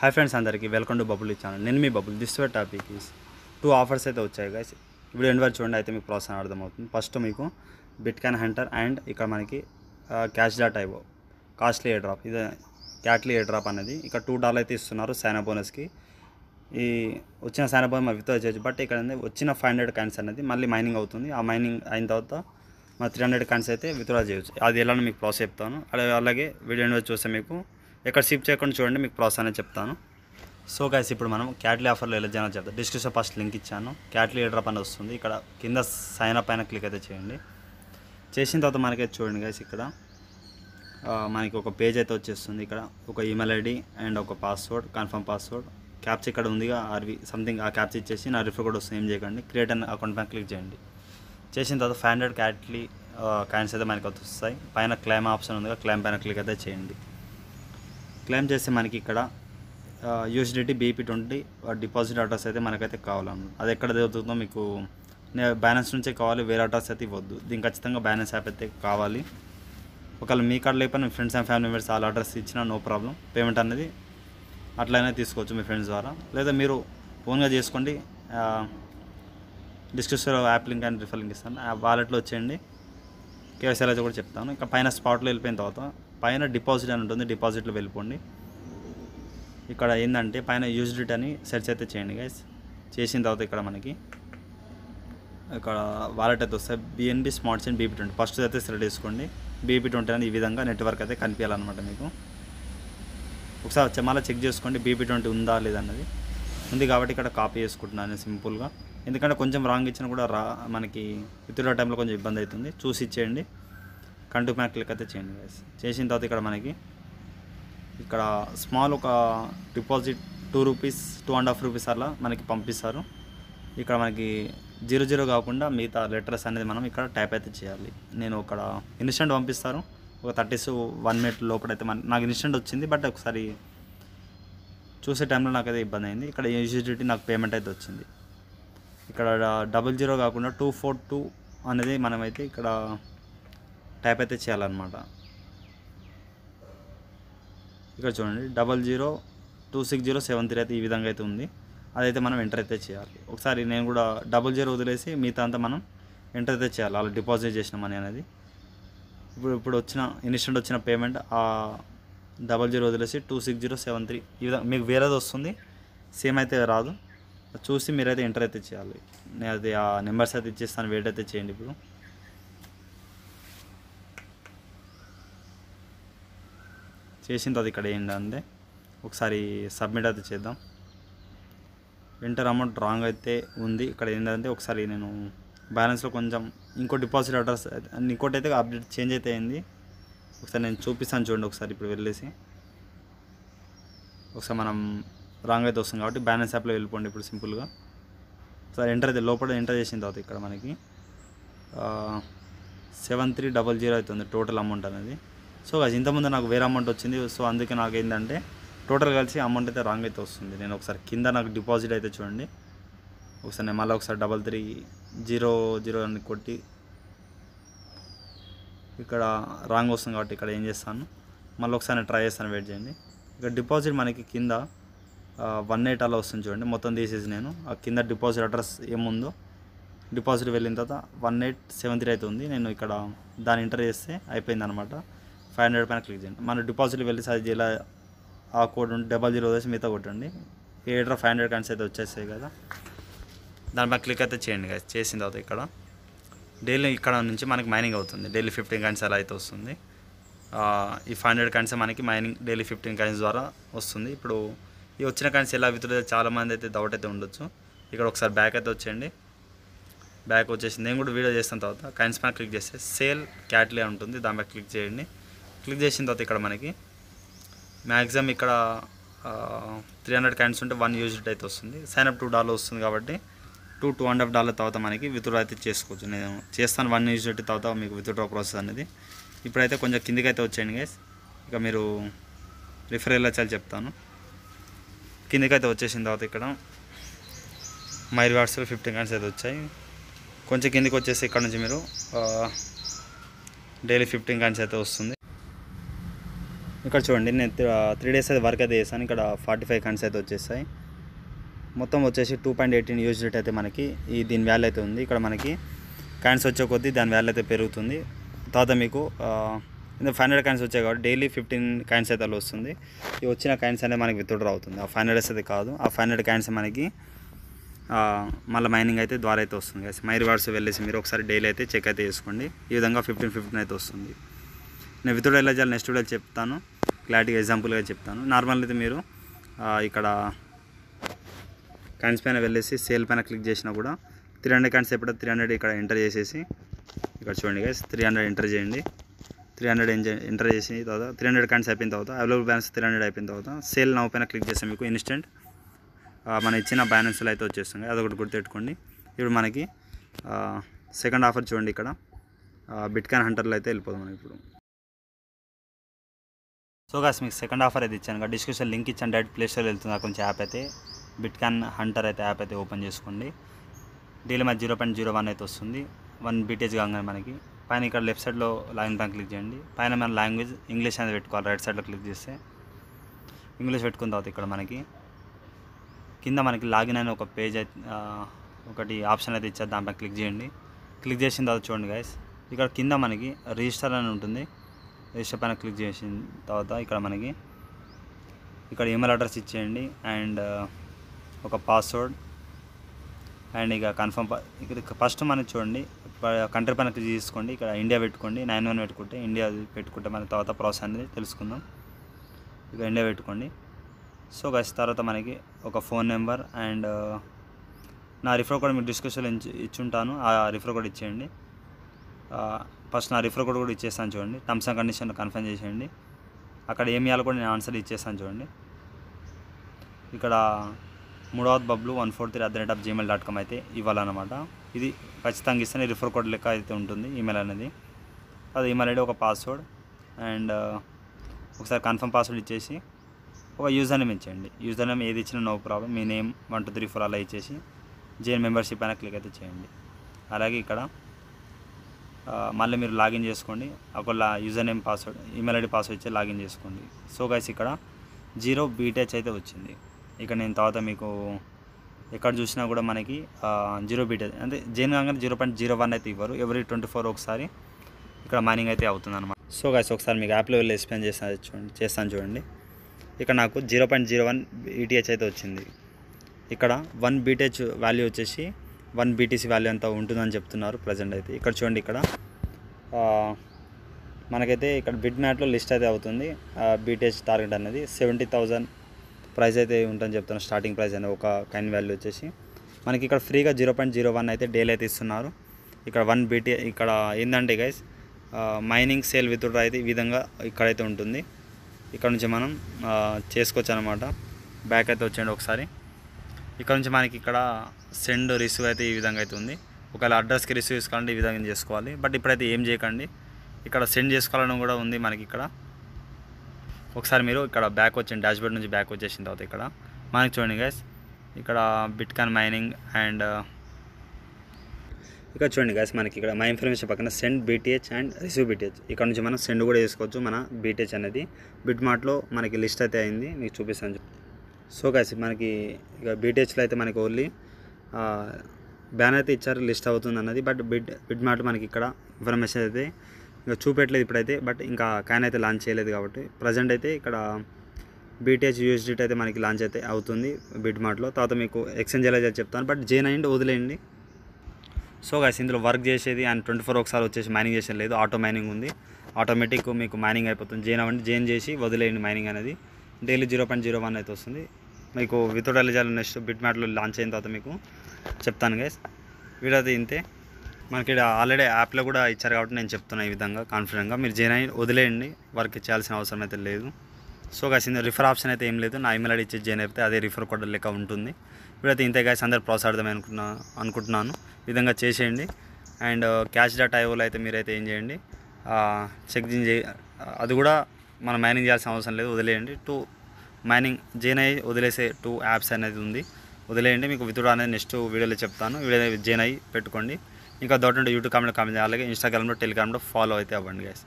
hi friends అందరికీ welcome to bubble ఇచ్చాను నేను మీ bubble this way topic is two offers అయితే వచ్చాయి గైస్ ఇప్పుడు ఎండ్ వరకు చూడండి అయితే మీకు ప్రోత్సాహం అర్థమవుతుంది ఫస్ట్ మీకు బిట్ క్యాన్ హంటర్ అండ్ ఇక్కడ మనకి cash dot IO costly air drop ఇది క్యాట్లీ ఎయిర్ డ్రాప్ అనేది ఇక్కడ టూ డాలర్ అయితే ఇస్తున్నారు సైనా బోనస్కి ఈ వచ్చిన సైనా బోనస్ విత్డ్రా చేయొచ్చు బట్ ఇక్కడ వచ్చిన ఫైవ్ హండ్రెడ్ కాయిన్స్ అనేది మళ్ళీ మైనింగ్ అవుతుంది ఆ మైనింగ్ అయిన తర్వాత మన త్రీ హండ్రెడ్ కాయిన్స్ అయితే విత్డ్రా చేయొచ్చు అది ఎలా మీకు ప్రాసెస్ చెప్తాను అలాగే వీడియో చూస్తే మీకు ఎక్కడ షిప్ చేయకుండా చూడండి మీకు ప్రాసెస్ అనేది చెప్తాను సో గైస్ ఇప్పుడు మనం క్యాట్లీ ఆఫర్లో ఎలా జాయిన్ చెప్తాను డిస్క్రిప్షన్ ఫస్ట్ లింక్ ఇచ్చాను క్యాట్లీ ఎడ్రప్ అని వస్తుంది ఇక్కడ కింద సైన్ అప్ అయిన క్లిక్ అయితే చేయండి చేసిన తర్వాత మనకైతే చూడండి గైస్ ఇక్కడ మనకి ఒక పేజ్ అయితే వచ్చేస్తుంది ఇక్కడ ఒక ఈమెయిల్ ఐడి అండ్ ఒక పాస్వర్డ్ కన్ఫర్మ్ పాస్వర్డ్ క్యాప్స్ ఇక్కడ ఉందిగా ఆర్వి సంథింగ్ ఆ క్యాప్స్ ఇచ్చేసి నా రిఫర్ కూడా వస్తుంది ఏం చేయకండి క్రియేట్ అన్న అకౌంట్ పైన క్లిక్ చేయండి చేసిన తర్వాత ఫైవ్ హండ్రెడ్ క్యాట్లీ కాయిన్స్ అయితే మనకి వస్తాయి పైన క్లైమ్ ఆప్షన్ ఉందిగా క్లైమ్ పైన క్లిక్ అయితే చేయండి క్లెయిమ్ చేస్తే మనకి ఇక్కడ యూజిడిటీ బీపీ ట్వంటీ డిపాజిట్ అడ్రస్ అయితే మనకైతే కావాలన్నమాట అది ఎక్కడ దొరుకుతుందో మీకు బ్యాలెన్స్ నుంచే కావాలి వేరే అడ్రస్ అయితే ఇవ్వద్దు దీనికి ఖచ్చితంగా బ్యాలెన్స్ యాప్ అయితే కావాలి ఒకవేళ మీ కార్డు లేకపోయినా మీ ఫ్రెండ్స్ అండ్ ఫ్యామిలీ మెంబర్స్ వాళ్ళ అడ్రస్ ఇచ్చినా నో ప్రాబ్లం పేమెంట్ అనేది అట్లనే తీసుకోవచ్చు మీ ఫ్రెండ్స్ ద్వారా లేదా మీరు ఓన్గా చేసుకోండి డిస్క్రిప్షన్లో app link and refer link ఇస్తాను ఆ వాలెట్లో వచ్చేయండి కేవైసీ అయితే కూడా చెప్తాను ఇంకా పైన స్పాట్లో వెళ్ళిపోయిన తర్వాత పైన డిపాజిట్ అని ఉంటుంది డిపాజిట్లో వెళ్ళిపోండి ఇక్కడ ఏంటంటే పైన యూజ్డ్ అని సెర్చ్ అయితే చేయండి గైస్ చేసిన తర్వాత ఇక్కడ మనకి ఇక్కడ వాలెట్ అయితే వస్తాయి BNB smart send BP twenty first అయితే సెలెక్ట్ చేసుకోండి బీపీ ట్వంటీ అని ఈ విధంగా నెట్వర్క్ అయితే కనిపించాలన్నమాట మీకు ఒకసారి మళ్ళీ చెక్ చేసుకోండి బీపీ ట్వంటీ ఉందా లేదన్నది ఉంది కాబట్టి ఇక్కడ కాపీ చేసుకుంటున్నాను సింపుల్గా ఎందుకంటే కొంచెం రాంగ్ ఇచ్చినా కూడా రా మనకి ఇతరుల టైంలో కొంచెం ఇబ్బంది అవుతుంది చూసి ఇచ్చేయండి కంటూ మ్యాట్ క్లిక్ అయితే చేయండి గైస్ చేసిన తర్వాత ఇక్కడ మనకి ఇక్కడ స్మాల్ ఒక deposit two rupees two and half rupees అలా మనకి పంపిస్తారు ఇక్కడ మనకి జీరో జీరో కాకుండా మిగతా లెటర్స్ అనేది మనం ఇక్కడ టైప్ అయితే చేయాలి నేను ఇక్కడ ఇన్స్టెంట్ పంపిస్తారు ఒక థర్టీస్ వన్ మినిట్ లోపలైతే మన నాకు ఇన్స్టెంట్ వచ్చింది బట్ ఒకసారి చూసే టైంలో నాకు అయితే ఇబ్బంది అయింది ఇక్కడ యూజిటీ నాకు పేమెంట్ అయితే వచ్చింది ఇక్కడ డబుల్ జీరో కాకుండా టూ ఫోర్ టూ అనేది మనమైతే ఇక్కడ టైప్ అయితే చేయాలన్నమాట ఇక్కడ చూడండి double zero two six zero seven three అయితే ఈ విధంగా అయితే ఉంది అదైతే మనం ఎంటర్ అయితే చేయాలి ఒకసారి నేను కూడా డబల్ జీరో వదిలేసి మిగతా అంతా మనం ఎంటర్ అయితే చేయాలి అలా డిపాజిట్ చేసిన మనీ అనేది ఇప్పుడు ఇప్పుడు వచ్చిన ఇన్స్టెంట్ వచ్చిన పేమెంట్ ఆ డబల్ జీరో వదిలేసి two six zero seven three ఈ విధంగా మీకు వేరేది వస్తుంది సేమ్ అయితే రాదు చూసి మీరైతే ఎంటర్ అయితే చేయాలి నేను అది ఆ నెంబర్స్ అయితే ఇచ్చేస్తాను వెయిట్ అయితే చేయండి ఇప్పుడు చేసిన తర్వాత ఇక్కడ ఏంటి అంతే ఒకసారి సబ్మిట్ అయితే చేద్దాం ఎంటర్ అమౌంట్ రాంగ్ అయితే ఉంది ఇక్కడ ఏంటంటే ఒకసారి నేను బ్యాలెన్స్లో కొంచెం ఇంకో డిపాజిట్ అడ్రస్ ఇంకోటి అయితే అప్డేట్ చేంజ్ అయితే అయింది ఒకసారి నేను చూపిస్తాను చూడండి ఒకసారి ఇప్పుడు వెళ్ళేసి ఒకసారి మనం రాంగ్ అయితే వస్తుంది కాబట్టి బ్యాలెన్స్ యాప్లో వెళ్ళిపోండి ఇప్పుడు సింపుల్గా ఒకసారి ఎంటర్ అయితే లోపల ఎంటర్ చేసిన తర్వాత ఇక్కడ మనకి సెవెన్ త్రీ డబల్ జీరో అవుతుంది టోటల్ అమౌంట్ అనేది సో గైస్ ఇంతకుముందు నాకు వేరే అమౌంట్ వచ్చింది సో అందుకే నాకు ఏంటంటే టోటల్ కలిసి అమౌంట్ అయితే రాంగ్ అయితే వస్తుంది నేను ఒకసారి కింద నాకు డిపాజిట్ అయితే చూడండి ఒకసారి నేను మళ్ళీ ఒకసారి డబల్ త్రీ జీరో జీరో అని కొట్టి ఇక్కడ రాంగ్ వస్తుంది కాబట్టి ఇక్కడ ఏం చేస్తాను మళ్ళీ ఒకసారి ట్రై చేస్తాను వెయిట్ చేయండి ఇక్కడ డిపాజిట్ మనకి కింద వన్ ఎయిట్ అలా వస్తుంది చూడండి మొత్తం తీసేసి నేను ఆ కింద డిపాజిట్ అడ్రస్ ఏముందో డిపాజిట్ వెళ్ళిన తర్వాత వన్ ఎయిట్ సెవెన్ త్రీ అయితే ఉంది నేను ఇక్కడ దాన్ని ఎంటర్ చేస్తే అయిపోయింది అనమాట ఫైవ్ హండ్రెడ్ పైన క్లిక్ చేయండి మన డిపాజిట్ వెళ్ళి సార్ ఇలా ఆ కోడ్ ఉంటే డబల్ జీరో వేసి మిగతా కొట్టండి ఏడ్రా ఫైవ్ హండ్రెడ్ కన్స్ అయితే వచ్చేస్తాయి కదా దానిపైన క్లిక్ అయితే చేయండి కదా చేసిన తర్వాత ఇక్కడ డైలీ ఇక్కడ నుంచి మనకి మైనింగ్ అవుతుంది డైలీ ఫిఫ్టీన్ కన్స్ అలా అయితే వస్తుంది ఈ ఫైవ్ హండ్రెడ్ కన్స్ మనకి మైనింగ్ డైలీ ఫిఫ్టీన్ కన్స్ ద్వారా వస్తుంది ఇప్పుడు ఈ వచ్చిన కన్స్ ఎలా విత్డ్రా చాలామంది అయితే డౌట్ అయితే ఉండొచ్చు ఇక్కడ ఒకసారి బ్యాక్ అయితే వచ్చేయండి బ్యాక్ వచ్చేసి నేను కూడా వీడియో చేసిన తర్వాత కైన్స్ పైన క్లిక్ చేస్తే సేల్ క్యాట్లీ ఉంటుంది దాని క్లిక్ చేయండి క్లిక్ చేసిన తర్వాత ఇక్కడ మనకి మ్యాక్సిమం ఇక్కడ త్రీ హండ్రెడ్ క్యాండ్స్ ఉంటే వన్ యూజ్డ్ అయితే వస్తుంది సైన్ అప్ టూ డాలర్ వస్తుంది కాబట్టి two two and half dollar తర్వాత మనకి విత్డ్రా అయితే చేసుకోవచ్చు నేను చేస్తాను వన్ యూజ్ తర్వాత మీకు విత్డ్రా ప్రాసెస్ అనేది ఇప్పుడైతే కొంచెం కిందికి అయితే వచ్చేయండి గైస్ ఇక మీరు రిఫర్ ఎలా చేయాలి చెప్తాను అయితే వచ్చేసిన తర్వాత ఇక్కడ మైర్ వాట్స్లో ఫిఫ్టీన్ కాయిన్స్ అయితే వచ్చాయి కొంచెం కిందికి వచ్చేసి ఇక్కడ నుంచి మీరు డైలీ ఫిఫ్టీన్ కాయిన్స్ అయితే వస్తుంది ఇక్కడ చూడండి నేను త్రీ డేస్ అయితే వర్క్ అయితే చేశాను ఇక్కడ ఫార్టీ ఫైవ్ కన్స్ అయితే వచ్చేస్తాయి మొత్తం వచ్చేసి two point eighteen use rate అయితే మనకి ఈ దీని వ్యాల్యూ అయితే ఉంది ఇక్కడ మనకి కాయిన్స్ వచ్చే కొద్దీ దాని వ్యాల్యూ అయితే పెరుగుతుంది తర్వాత మీకు ఫైవ్ హండ్రెడ్ కాయిన్స్ వచ్చాయి కాబట్టి డైలీ ఫిఫ్టీన్ కాయిన్స్ అయితే అలా వస్తుంది ఈ వచ్చిన కాయిన్స్ అనేది మనకి విత్డ్రా అవుతుంది ఆ ఫైవ్ హండ్రెడ్స్ అయితే కాదు ఆ ఫైవ్ హండ్రెడ్ కాయిన్స్ మనకి మళ్ళీ మైనింగ్ అయితే ద్వారా అయితే వస్తుంది కదా మైర్ వాడ్స్ వెళ్ళేసి మీరు ఒకసారి డైలీ అయితే చెక్ అయితే చేసుకోండి ఈ విధంగా ఫిఫ్టీన్ ఫిఫ్టీన్ అయితే వస్తుంది నేను విత్డ్రా ఎలా చేయాలి నెక్స్ట్ వీడియో చెప్తాను క్లారిటీగా ఎగ్జాంపుల్గా చెప్తాను నార్మల్ అయితే మీరు ఇక్కడ క్యాన్స్ పైన వెళ్ళేసి సేల్ పైన క్లిక్ చేసినా కూడా త్రీ హండ్రెడ్ క్యాన్స్ ఎప్పుడో త్రీ హండ్రెడ్ ఇక్కడ ఎంటర్ చేసేసి ఇక్కడ చూడండి గైస్ త్రీ హండ్రెడ్ ఎంటర్ చేయండి త్రీ హండ్రెడ్ ఎంటర్ చేసిన తర్వాత త్రీ హండ్రెడ్ క్యాన్స్ అయిపోయిన తర్వాత అవైలబుల్ బ్యాలెన్స్ త్రీ హండ్రెడ్ అయిపోయిన తర్వాత సేల్ నవ్వు పైన క్లిక్ చేస్తే మీకు ఇన్స్టెంట్ మన ఇచ్చిన బ్యాలెన్స్లో అయితే వచ్చేస్తుంది ఒకటి గుర్తుపెట్టుకోండి ఇప్పుడు మనకి సెకండ్ ఆఫర్ చూడండి ఇక్కడ బిట్కాన్ హంటర్లో అయితే వెళ్ళిపోదాం మనం ఇప్పుడు సో గాస్ మీకు సెకండ్ ఆఫర్ అయితే ఇచ్చాను డిస్క్రిప్షన్ లింక్ ఇచ్చాను డైరెక్ట్ ప్లేస్టోర్ వెళ్తుంది నాకు కొంచెం యాప్ అయితే బిట్కాన్ హంటర్ అయితే యాప్ అయితే ఓపెన్ చేసుకోండి డైలీ మాది జీరో పాయింట్ జీరో వన్ అయితే వస్తుంది వన్ బీటేజ్ కాగానే మనకి పైన ఇక్కడ లెఫ్ట్ సైడ్లో లాగిన్ పైన క్లిక్ చేయండి పైన మన లాంగ్వేజ్ ఇంగ్లీష్ అనేది పెట్టుకోవాలి రైట్ సైడ్లో క్లిక్ చేస్తే ఇంగ్లీష్ పెట్టుకున్న తర్వాత ఇక్కడ మనకి కింద మనకి లాగిన్ అనే ఒక పేజ్ అయితే ఒకటి ఆప్షన్ అయితే ఇచ్చారు దానిపై క్లిక్ చేయండి క్లిక్ చేసిన తర్వాత చూడండి గైస్ ఇక్కడ కింద మనకి రిజిస్టర్ అని ఉంటుంది రిజిస్టర్ పైన క్లిక్ చేసిన తర్వాత ఇక్కడ మనకి ఇక్కడ ఈమెయిల్ అడ్రస్ ఇచ్చేయండి అండ్ ఒక పాస్వర్డ్ అండ్ ఇక కన్ఫర్మ్ ఇక్కడ ఫస్ట్ మనం చూడండి కంట్రీ పైన క్లిక్ చేసుకోండి ఇక్కడ ఇండియా పెట్టుకోండి నైన్ వన్ పెట్టుకుంటే ఇండియా పెట్టుకుంటే మన తర్వాత ప్రాసెస్ అనేది తెలుసుకుందాం ఇక ఇండియా పెట్టుకోండి సో గస్ తర్వాత మనకి ఒక ఫోన్ నెంబర్ అండ్ నా రిఫర్ కోడ్ మీకు ఇచ్చి ఇచ్చుంటాను ఆ రిఫర్ కోడ్ ఇచ్చేయండి ఫస్ట్ నా రిఫర్ కోడ్ కూడా ఇచ్చేస్తాను చూడండి టర్మ్స్ అండ్ కండిషన్ కన్ఫర్మ్ చేసేయండి అక్కడ ఏమి ఇవ్వాలి కూడా నేను ఆన్సర్ ఇచ్చేస్తాను చూడండి ఇక్కడ మూడవ bubble one four three at the rate of Gmail dot com అయితే ఇవ్వాలన్నమాట ఇది ఖచ్చితంగా ఇస్తే రిఫర్ కోడ్ లెక్క అయితే ఉంటుంది ఈమెయిల్ అనేది అది ఈమెయిల్ ఐడి ఒక పాస్వర్డ్ అండ్ uh, ఒకసారి కన్ఫర్మ్ పాస్వర్డ్ ఇచ్చేసి ఒక యూజర్ నేమ్ ఇచ్చేయండి యూజర్ నేమ్ ఏది ఇచ్చినా నో ప్రాబ్లం మీ name one two three four అలా ఇచ్చేసి జీఎన్ మెంబర్షిప్ అయినా క్లిక్ అయితే చేయండి అలాగే ఇక్కడ మళ్ళీ మీరు లాగిన్ చేసుకోండి ఒకవేళ user name password email ID password ఇచ్చి లాగిన్ చేసుకోండి సో గైస్ ఇక్కడ జీరో బీటెచ్ అయితే వచ్చింది ఇక్కడ నేను తర్వాత మీకు ఎక్కడ చూసినా కూడా మనకి జీరో బీటెచ్ అంటే కాగానే జీరో పాయింట్ జీరో వన్ అయితే ఇవ్వరు ఎవరీ ట్వంటీ ఫోర్ ఒకసారి ఇక్కడ మైనింగ్ అయితే అవుతుంది అనమాట సో గైస్ ఒకసారి మీకు యాప్లో వెళ్ళి ఎక్స్ప్లెయిన్ చేస్తా చూడండి చేస్తాను చూడండి ఇక్కడ నాకు zero point zero one ETH అయితే వచ్చింది ఇక్కడ వన్ బీటెచ్ వాల్యూ వచ్చేసి వన్ బీటీసీ వాల్యూ అంతా ఉంటుందని చెప్తున్నారు ప్రజెంట్ అయితే ఇక్కడ చూడండి ఇక్కడ మనకైతే ఇక్కడ బిడ్ మ్యాట్లో లిస్ట్ అయితే అవుతుంది బీటీహెచ్ టార్గెట్ అనేది సెవెంటీ థౌజండ్ ప్రైస్ అయితే ఉంటుందని చెప్తున్నారు స్టార్టింగ్ ప్రైస్ అనేది ఒక కైన్ వాల్యూ వచ్చేసి మనకి ఇక్కడ ఫ్రీగా జీరో పాయింట్ జీరో వన్ అయితే డేలు అయితే ఇస్తున్నారు ఇక్కడ వన్ బీటీ ఇక్కడ ఏంటంటే గైస్ మైనింగ్ సేల్ డ్రా అయితే ఈ విధంగా ఇక్కడైతే ఉంటుంది ఇక్కడ నుంచి మనం చేసుకోవచ్చు అనమాట బ్యాక్ అయితే వచ్చేయండి ఒకసారి ఇక్కడ నుంచి మనకి ఇక్కడ సెండ్ రిసీవ్ అయితే ఈ విధంగా అయితే ఉంది ఒకవేళ అడ్రస్కి రిసీవ్ చేసుకోవాలంటే ఈ విధంగా చేసుకోవాలి బట్ ఇప్పుడైతే ఏం చేయకండి ఇక్కడ సెండ్ చేసుకోవాలని కూడా ఉంది మనకి ఇక్కడ ఒకసారి మీరు ఇక్కడ బ్యాక్ వచ్చిన డాష్బోర్డ్ నుంచి బ్యాక్ వచ్చేసిన తర్వాత ఇక్కడ మనకి చూడండి గైస్ ఇక్కడ బిట్కాన్ మైనింగ్ అండ్ ఇక్కడ చూడండి గైస్ మనకి ఇక్కడ మా ఇన్ఫర్మేషన్ పక్కన send BTH and receive BTH ఇక్కడ నుంచి మనం సెండ్ కూడా చేసుకోవచ్చు మన బీటీహెచ్ అనేది బిట్ మార్ట్లో మనకి లిస్ట్ అయితే అయింది మీకు చూపిస్తాను సో కాసి మనకి ఇక బీటెచ్లో అయితే మనకి ఓన్లీ బ్యాన్ అయితే ఇచ్చారు లిస్ట్ అవుతుంది అన్నది బట్ బిడ్ బిడ్ మార్ట్ మనకి ఇక్కడ ఇన్ఫర్మేషన్ అయితే ఇంకా చూపెట్టలేదు ఇప్పుడైతే బట్ ఇంకా క్యాన్ అయితే లాంచ్ చేయలేదు కాబట్టి ప్రజెంట్ అయితే ఇక్కడ బీటీహెచ్ యూఎస్డిట్ అయితే మనకి లాంచ్ అయితే అవుతుంది బిడ్ మార్ట్లో తర్వాత మీకు ఎక్స్చేంజ్ ఎలా చెప్తాను బట్ జే నైన్ వదిలేయండి సో కాసి ఇందులో వర్క్ చేసేది అండ్ ట్వంటీ ఫోర్ ఒకసారి వచ్చేసి మైనింగ్ చేసేది లేదు ఆటో మైనింగ్ ఉంది ఆటోమేటిక్ మీకు మైనింగ్ అయిపోతుంది జైన్ అవ్వండి జైన్ చేసి వదిలేయండి మైనింగ్ అనేది daily zero point zero one అయితే వస్తుంది మీకు వితౌట్ ఎలిజాలు నెక్స్ట్ బిట్ మ్యాట్లో లాంచ్ అయిన తర్వాత మీకు చెప్తాను గైస్ వీడియో అయితే ఇంతే మనకి ఆల్రెడీ యాప్లో కూడా ఇచ్చారు కాబట్టి నేను చెప్తున్నా ఈ విధంగా కాన్ఫిడెంట్గా మీరు జైన్ వదిలేయండి వర్క్ చేయాల్సిన అవసరం అయితే లేదు సో గాయస్ ఇందులో రిఫర్ ఆప్షన్ అయితే ఏం లేదు నా ఈమెయిల్ ఐడి ఇచ్చే జాయిన్ అయితే అదే రిఫర్ కూడా లెక్క ఉంటుంది వీడైతే ఇంతే గాయస్ అందరు ప్రోత్సాహం అనుకుంటున్నా అనుకుంటున్నాను విధంగా చేసేయండి అండ్ క్యాష్ డాట్ ఐఓలో అయితే మీరైతే ఏం చేయండి చెక్ చే అది కూడా మనం మైనింగ్ చేయాల్సిన అవసరం లేదు వదిలేయండి టూ మైనింగ్ జైన్ అయ్యి వదిలేసే టూ యాప్స్ అనేది ఉంది వదిలేయండి మీకు వితుడు అనేది నెక్స్ట్ వీడియోలో చెప్తాను వీడియో జైన్ అయ్యి పెట్టుకోండి ఇంకా దొరకండి యూట్యూబ్ కామెంట్ కామెంట్ అలాగే ఇన్స్టాగ్రామ్లో టెలిగ్రామ్లో ఫాలో అయితే అవ్వండి గైస్